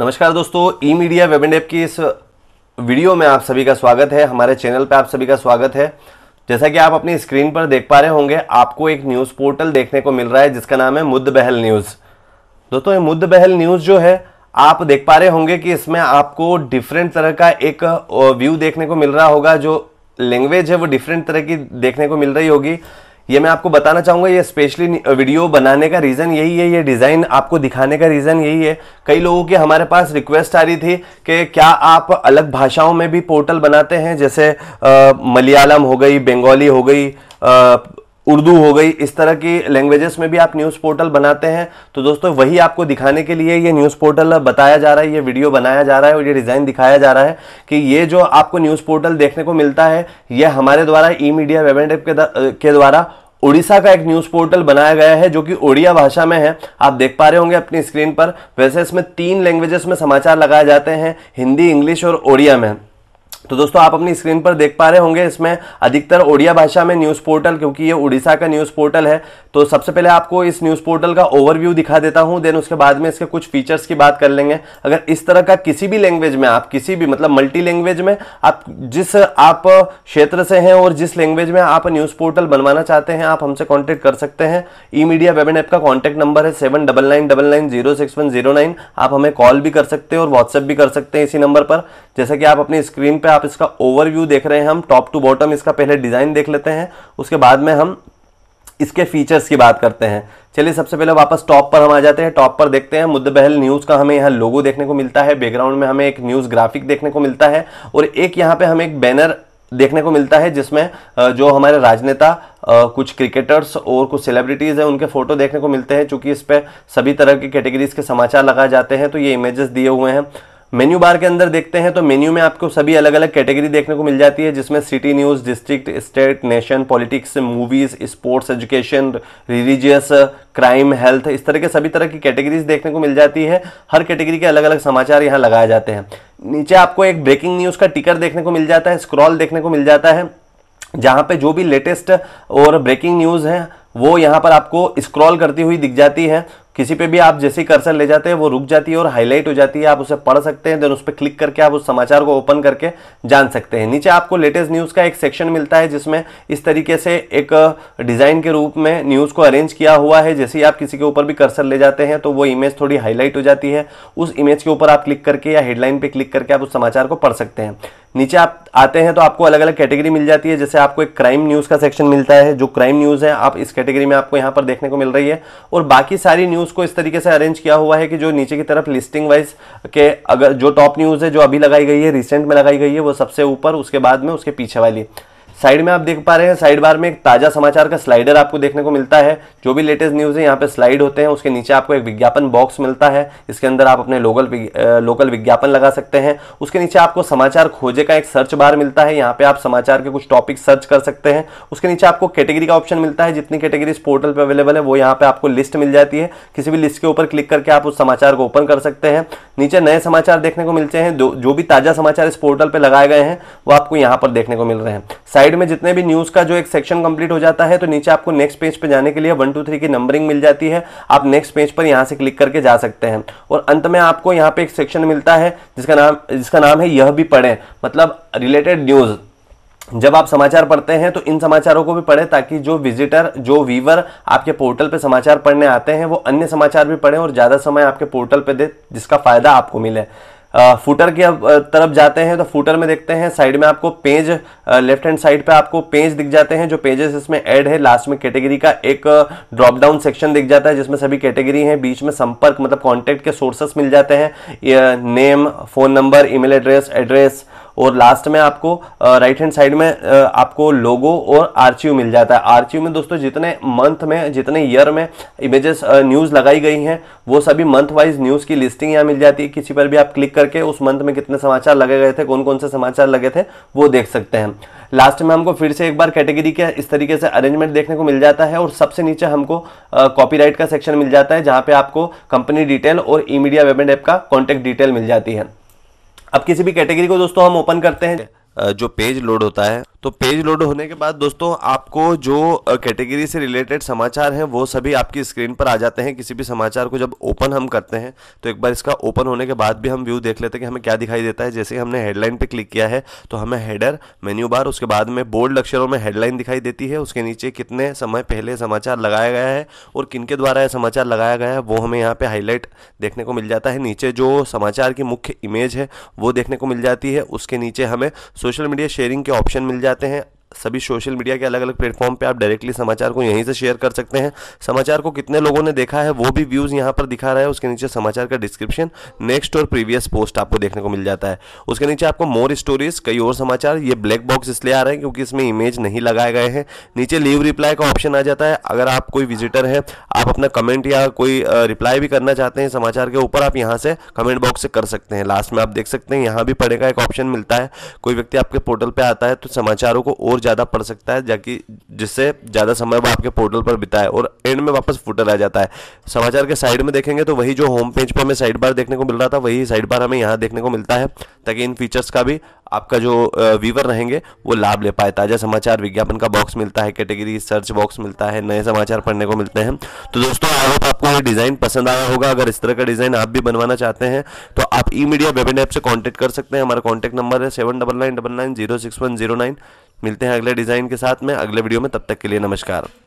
नमस्कार दोस्तों ई मीडिया वेबेंड की इस वीडियो में आप सभी का स्वागत है हमारे चैनल पर आप सभी का स्वागत है जैसा कि आप अपनी स्क्रीन पर देख पा रहे होंगे आपको एक न्यूज़ पोर्टल देखने को मिल रहा है जिसका नाम है मुद्द बहल न्यूज़ दोस्तों ये मुद्द बहल न्यूज़ जो है आप देख पा रहे होंगे कि इसमें आपको डिफरेंट तरह का एक व्यू देखने को मिल रहा होगा जो लैंग्वेज है वो डिफरेंट तरह की देखने को मिल रही होगी ये मैं आपको बताना चाहूँगा ये स्पेशली वीडियो बनाने का रीज़न यही है ये डिज़ाइन आपको दिखाने का रीज़न यही है कई लोगों की हमारे पास रिक्वेस्ट आ रही थी कि क्या आप अलग भाषाओं में भी पोर्टल बनाते हैं जैसे मलयालम हो गई बंगाली हो गई उर्दू हो गई इस तरह की लैंग्वेजेस में भी आप न्यूज़ पोर्टल बनाते हैं तो दोस्तों वही आपको दिखाने के लिए ये न्यूज़ पोर्टल बताया जा रहा है ये वीडियो बनाया जा रहा है और ये डिज़ाइन दिखाया जा रहा है कि ये जो आपको न्यूज़ पोर्टल देखने को मिलता है ये हमारे द्वारा ई मीडिया वेब एंड के द्वारा उड़ीसा का एक न्यूज़ पोर्टल बनाया गया है जो कि ओडिया भाषा में है आप देख पा रहे होंगे अपनी स्क्रीन पर वैसे इसमें तीन लैंग्वेजेस में समाचार लगाए जाते हैं हिंदी इंग्लिश और ओडिया में तो दोस्तों आप अपनी स्क्रीन पर देख पा रहे होंगे इसमें अधिकतर ओडिया भाषा में न्यूज़ पोर्टल क्योंकि ये उड़ीसा का न्यूज़ पोर्टल है तो सबसे पहले आपको इस न्यूज़ पोर्टल का ओवरव्यू दिखा देता हूं देन उसके बाद में इसके कुछ फीचर्स की बात कर लेंगे अगर इस तरह का किसी भी लैंग्वेज में आप किसी भी मतलब मल्टी लैंग्वेज में आप जिस आप क्षेत्र से हैं और जिस लैंग्वेज में आप न्यूज़ पोर्टल बनवाना चाहते हैं आप हमसे कॉन्टैक्ट कर सकते हैं ई मीडिया वेबन ऐप का कॉन्टैक्ट नंबर है seven double nine double nine zero six one zero nine आप हमें कॉल भी कर सकते हैं और व्हाट्सएप भी कर सकते हैं इसी नंबर पर जैसे कि आप अपनी स्क्रीन पर आप इसका ओवरव्यू देख रहे हैं हम टॉप टू बॉटम इसका पहले डिज़ाइन देख लेते हैं उसके बाद में हम इसके फीचर्स की बात करते हैं चलिए सबसे पहले वापस टॉप पर हम आ जाते हैं टॉप पर देखते हैं मुद्दबहल न्यूज़ का हमें यहाँ लोगो देखने को मिलता है बैकग्राउंड में हमें एक न्यूज़ ग्राफिक देखने को मिलता है और एक यहाँ पे हमें एक बैनर देखने को मिलता है जिसमें जो हमारे राजनेता कुछ क्रिकेटर्स और कुछ सेलिब्रिटीज़ हैं उनके फ़ोटो देखने को मिलते हैं चूँकि इस पर सभी तरह की कैटेगरीज़ के समाचार लगाए जाते हैं तो ये इमेजेस दिए हुए हैं मेन्यू बार के अंदर देखते हैं तो मेन्यू में आपको सभी अलग अलग कैटेगरी देखने को मिल जाती है जिसमें city news district state nation politics movies sports education religious crime health इस तरह के सभी तरह की कैटेगरीज देखने को मिल जाती है हर कैटेगरी के अलग अलग समाचार यहाँ लगाए जाते हैं नीचे आपको एक ब्रेकिंग न्यूज़ का टिकर देखने को मिल जाता है स्क्रॉल देखने को मिल जाता है जहाँ पे जो भी लेटेस्ट और ब्रेकिंग न्यूज़ है वो यहाँ पर आपको स्क्रॉल करती हुई दिख जाती है किसी पे भी आप जैसे ही कर्सर ले जाते हैं वो रुक जाती है और हाईलाइट हो जाती है आप उसे पढ़ सकते हैं देन उस पर क्लिक करके आप उस समाचार को ओपन करके जान सकते हैं नीचे आपको लेटेस्ट न्यूज़ का एक सेक्शन मिलता है जिसमें इस तरीके से एक डिज़ाइन के रूप में न्यूज़ को अरेंज किया हुआ है जैसे ही आप किसी के ऊपर भी कर्सर ले जाते हैं तो वो इमेज थोड़ी हाईलाइट हो जाती है उस इमेज के ऊपर आप क्लिक करके या हेडलाइन पर क्लिक करके आप उस समाचार को पढ़ सकते हैं नीचे आप आते हैं तो आपको अलग अलग कैटेगरी मिल जाती है जैसे आपको एक क्राइम न्यूज़ का सेक्शन मिलता है जो क्राइम न्यूज़ है आप इस कैटेगरी में आपको यहाँ पर देखने को मिल रही है और बाकी सारी न्यूज़ को इस तरीके से अरेंज किया हुआ है कि जो नीचे की तरफ लिस्टिंग वाइज के अगर जो टॉप न्यूज़ है जो अभी लगाई गई है रिसेंट में लगाई गई है वो सबसे ऊपर उसके बाद में उसके पीछे वाली साइड में आप देख पा रहे हैं साइड बार में एक ताज़ा समाचार का स्लाइडर आपको देखने को मिलता है जो भी लेटेस्ट न्यूज़ है यहाँ पे स्लाइड होते हैं उसके नीचे आपको एक विज्ञापन बॉक्स मिलता है इसके अंदर आप अपने लोकल लोकल विज्ञापन लगा सकते हैं उसके नीचे आपको समाचार खोजे का एक सर्च बार मिलता है यहाँ पे आप समाचार के कुछ टॉपिक सर्च कर सकते हैं उसके नीचे आपको कैटेगरी का ऑप्शन मिलता है जितनी कैटेगरी पोर्टल पर अवेलेबल है वो यहाँ पे आपको लिस्ट मिल जाती है किसी भी लिस्ट के ऊपर क्लिक करके आप उस समाचार को ओपन कर सकते हैं नीचे नए समाचार देखने को मिलते हैं जो जो भी ताज़ा समाचार इस पोर्टल पर लगाए गए हैं वो आपको यहाँ पर देखने को मिल रहे हैं साइड में जितने भी न्यूज़ का जो एक सेक्शन कंप्लीट हो जाता है तो नीचे आपको नेक्स्ट पेज पर जाने के लिए वन टू थ्री की नंबरिंग मिल जाती है आप नेक्स्ट पेज पर यहाँ से क्लिक करके जा सकते हैं और अंत में आपको यहाँ पे एक सेक्शन मिलता है जिसका नाम जिसका नाम है यह भी पढ़े मतलब रिलेटेड न्यूज़ जब आप समाचार पढ़ते हैं तो इन समाचारों को भी पढ़ें ताकि जो विजिटर जो वीवर आपके पोर्टल पे समाचार पढ़ने आते हैं वो अन्य समाचार भी पढ़ें और ज़्यादा समय आपके पोर्टल पे दे जिसका फ़ायदा आपको मिले फूटर की तरफ जाते हैं तो फूटर में देखते हैं साइड में आपको पेज लेफ्ट हैंड साइड पे आपको पेज दिख जाते हैं जो पेजेस इसमें ऐड है लास्ट में कैटेगरी का एक ड्रॉप डाउन सेक्शन दिख जाता है जिसमें सभी कैटेगरी हैं बीच में संपर्क मतलब कॉन्टैक्ट के सोर्सेस मिल जाते हैं name phone number email address address और लास्ट में आपको राइट हैंड साइड में आपको लोगो और आरचीयू मिल जाता है आरचीयू में दोस्तों जितने मंथ में जितने ईयर में इमेजेस न्यूज़ लगाई गई हैं वो सभी मंथ वाइज न्यूज़ की लिस्टिंग यहाँ मिल जाती है किसी पर भी आप क्लिक करके उस मंथ में कितने समाचार लगे गए थे कौन कौन से समाचार लगे थे वो देख सकते हैं लास्ट में हमको फिर से एक बार कैटेगरी के इस तरीके से अरेंजमेंट देखने को मिल जाता है और सबसे नीचे हमको कॉपीराइट का सेक्शन मिल जाता है जहां पे आपको कंपनी डिटेल और E media web and app का कॉन्टेक्ट डिटेल मिल जाती है अब किसी भी कैटेगरी को दोस्तों हम ओपन करते हैं जो पेज लोड होता है तो पेज लोड होने के बाद दोस्तों आपको जो कैटेगरी से रिलेटेड समाचार हैं वो सभी आपकी स्क्रीन पर आ जाते हैं किसी भी समाचार को जब ओपन हम करते हैं तो एक बार इसका ओपन होने के बाद भी हम व्यू देख लेते हैं कि हमें क्या दिखाई देता है जैसे हमने हेडलाइन पर क्लिक किया है तो हमें हेडर मेन्यू बार उसके बाद में बोल्ड अक्षरों में हेडलाइन दिखाई देती है उसके नीचे कितने समय पहले समाचार लगाया गया है और किन के द्वारा यह समाचार लगाया गया है वो हमें यहाँ पर हाईलाइट देखने को मिल जाता है नीचे जो समाचार की मुख्य इमेज है वो देखने को मिल जाती है उसके नीचे हमें सोशल मीडिया शेयरिंग के ऑप्शन मिल जाते जाते हैं सभी सोशल मीडिया के अलग अलग प्लेटफॉर्म पे आप डायरेक्टली समाचार को यहीं से शेयर कर सकते हैं समाचार को कितने लोगों ने देखा है वो भी व्यूज़ यहाँ पर दिखा रहा है उसके नीचे समाचार का डिस्क्रिप्शन नेक्स्ट और प्रीवियस पोस्ट आपको देखने को मिल जाता है उसके नीचे आपको मोर स्टोरीज कई और समाचार ये ब्लैक बॉक्स इसलिए आ रहे हैं क्योंकि इसमें इमेज नहीं लगाए गए हैं नीचे लीव रिप्लाई का ऑप्शन आ जाता है अगर आप कोई विजिटर हैं आप अपना कमेंट या कोई रिप्लाई भी करना चाहते हैं समाचार के ऊपर आप यहाँ से कमेंट बॉक्स से कर सकते हैं लास्ट में आप देख सकते हैं यहाँ भी पढ़ने का एक ऑप्शन मिलता है कोई व्यक्ति आपके पोर्टल पर आता है तो समाचारों को और ज़्यादा पढ़ सकता है जबकि जिससे ज़्यादा समय वो आपके पोर्टल पर बिताए और एंड में वापस फुटर आ जाता है समाचार के साइड में देखेंगे तो वही जो होम पेज पर हमें साइड बार देखने को मिल रहा था वही साइड बार हमें यहाँ देखने को मिलता है ताकि इन फीचर्स का भी आपका जो व्यूवर रहेंगे वो लाभ ले पाए ताज़ा समाचार विज्ञापन का बॉक्स मिलता है कैटेगरी सर्च बॉक्स मिलता है नए समाचार पढ़ने को मिलते हैं तो दोस्तों आई होप आपको ये डिज़ाइन पसंद आया होगा अगर इस तरह का डिज़ाइन आप भी बनवाना चाहते हैं तो आप ई मीडिया वेबिन ऐप से कॉन्टैक्ट कर सकते हैं हमारा कॉन्टैक्ट नंबर है seven double nine double nine zero six one zero nine मिलते हैं अगले डिज़ाइन के साथ में अगले वीडियो में तब तक के लिए नमस्कार